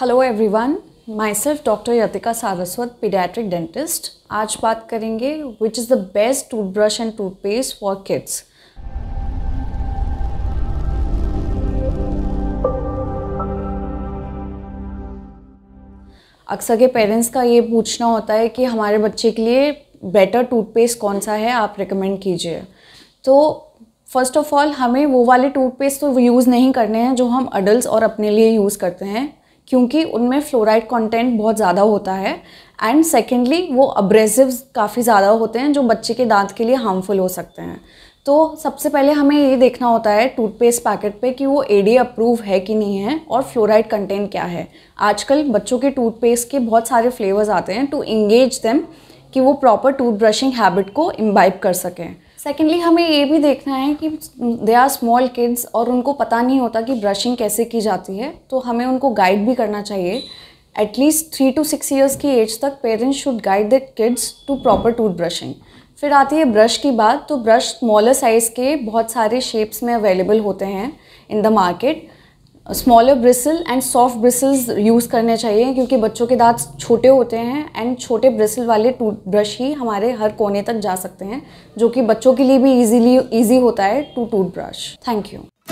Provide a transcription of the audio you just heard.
hello everyone myself doctor Yatika Saraswat paediatric dentist आज बात करेंगे which is the best toothbrush and toothpaste for kids अक्सर के parents का ये पूछना होता है कि हमारे बच्चे के लिए बेटर टूथपेस्ट कौन सा है आप रिकमेंड कीजिए तो फर्स्ट ऑफ़ ऑल हमें वो वाले टूथपेस्ट तो यूज़ नहीं करने हैं जो हम अडल्ट और अपने लिए यूज़ करते हैं क्योंकि उनमें फ्लोराइड कंटेंट बहुत ज़्यादा होता है एंड सेकेंडली वो अब्रेसिव काफ़ी ज़्यादा होते हैं जो बच्चे के दांत के लिए हार्मफुल हो सकते हैं तो सबसे पहले हमें ये देखना होता है टूथपेस्ट पैकेट पे कि वो ए अप्रूव है कि नहीं है और फ्लोराइड कंटेंट क्या है आजकल बच्चों के टूथपेस्ट के बहुत सारे फ्लेवर्स आते हैं टू इंगेज देम कि वो प्रॉपर टूथब्रशिंग हैबिट को इम्बाइब कर सकें सेकेंडली हमें ये भी देखना है कि दे आर स्मॉल किड्स और उनको पता नहीं होता कि ब्रशिंग कैसे की जाती है तो हमें उनको गाइड भी करना चाहिए at least three to six years की एज तक parents should guide the kids to proper tooth brushing फिर आती है ब्रश की बात तो ब्रश स्मॉलर साइज़ के बहुत सारे शेप्स में अवेलेबल होते हैं in the market smaller bristle and soft bristles use करने चाहिए क्योंकि बच्चों के दांत छोटे होते हैं एंड छोटे ब्रिसल वाले टूथब्रश ही हमारे हर कोने तक जा सकते हैं जो कि बच्चों के लिए भी ईजीली ईजी होता है टू टूथब्रश थैंक यू